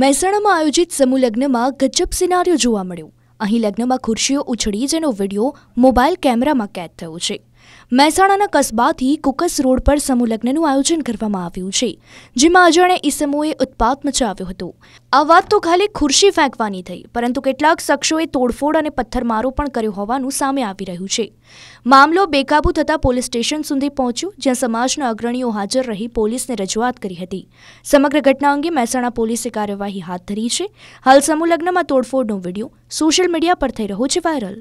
મહેસાણામાં આયોજિત સમૂહ લગ્નમાં ગજબ સિનારિયો જોવા મળ્યું અહીં લગ્નમાં ખુરશીઓ ઉછળી જેનો વિડીયો મોબાઈલ કેમેરામાં કેદ થયો છે મહેસાણાના કસ્બાથી કુકસ રોડ પર સમૂહ લગ્નનું આયોજન કરવામાં આવ્યું છે જેમાં અજાણ્યા ઈસમોએ ઉત્પાત મચાવ્યો હતો આ વાત તો ખાલી ખુરશી ફેંકવાની થઈ પરંતુ કેટલાક શખ્સોએ તોડફોડ અને પથ્થરમારો પણ કર્યો હોવાનું સામે આવી રહ્યું છે મામલો બેકાબુ થતાં પોલીસ સ્ટેશન સુધી પહોંચ્યો જ્યાં સમાજના અગ્રણીઓ હાજર રહી પોલીસને રજૂઆત કરી હતી સમગ્ર ઘટના અંગે મહેસાણા પોલીસે કાર્યવાહી હાથ ધરી છે હાલ સમૂહ લગ્નમાં તોડફોડનો વીડિયો સોશિયલ મીડિયા પર થઈ રહ્યો છે વાયરલ